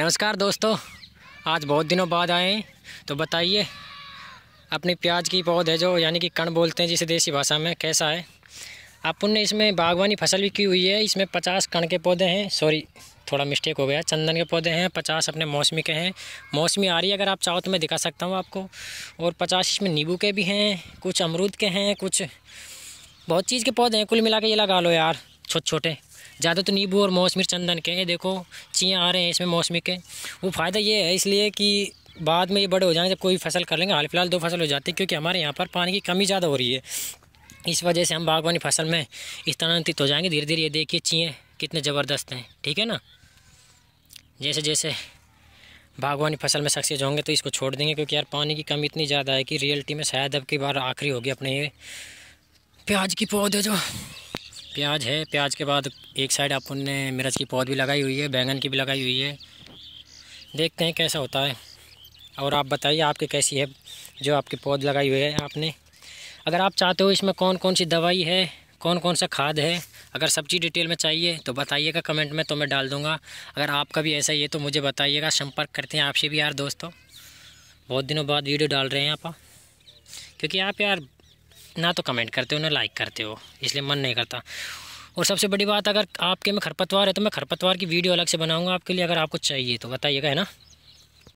नमस्कार दोस्तों आज बहुत दिनों बाद आए तो बताइए अपनी प्याज की पौध है जो यानी कि कण बोलते हैं जिसे देसी भाषा में कैसा है अपन ने इसमें बागवानी फसल भी की हुई है इसमें पचास कण के पौधे हैं सॉरी थोड़ा मिस्टेक हो गया चंदन के पौधे हैं पचास अपने मौसमी के हैं मौसमी आ रही है अगर आप चाहो तो मैं दिखा सकता हूँ आपको और पचास इसमें नींबू के भी हैं कुछ अमरूद के हैं कुछ बहुत चीज़ के पौधे हैं कुल मिला के ये लगा लो यार छोटे छोटे ज़्यादा तो नींबू और मौसमी चंदन के ये देखो चियाँ आ रहे हैं इसमें मौसमी के वो फ़ायदा ये है इसलिए कि बाद में ये बड़े हो जाएंगे जब कोई फसल कर लेंगे हाल फिलहाल दो फसल हो जाती है क्योंकि हमारे यहाँ पर पानी की कमी ज़्यादा हो रही है इस वजह से हम बागवानी फसल में स्थानांतरित हो जाएंगे धीरे धीरे ये देखिए चिए कितने ज़बरदस्त हैं ठीक है ना जैसे जैसे बागवानी फसल में सक्सेस होंगे तो इसको छोड़ देंगे क्योंकि यार पानी की कमी इतनी ज़्यादा है कि रियलिटी में शायद अब की बार आखिरी होगी अपने ये प्याज की पौधे जो प्याज है प्याज के बाद एक साइड आपने मिर्च की पौध भी लगाई हुई है बैंगन की भी लगाई हुई है देखते हैं कैसा होता है और आप बताइए आपके कैसी है जो आपकी पौध लगाई हुई है आपने अगर आप चाहते हो इसमें कौन कौन सी दवाई है कौन कौन सा खाद है अगर सब्जी डिटेल में चाहिए तो बताइएगा कमेंट में तो मैं डाल दूंगा अगर आपका भी ऐसा ही है तो मुझे बताइएगा संपर्क करते हैं आपसे भी यार दोस्तों बहुत दिनों बाद वीडियो डाल रहे हैं आप क्योंकि आप यार ना तो कमेंट करते हो ना लाइक करते हो इसलिए मन नहीं करता और सबसे बड़ी बात अगर आपके में खरपतवार है तो मैं खरपतवार की वीडियो अलग से बनाऊंगा आपके लिए अगर आपको चाहिए तो बताइएगा है ना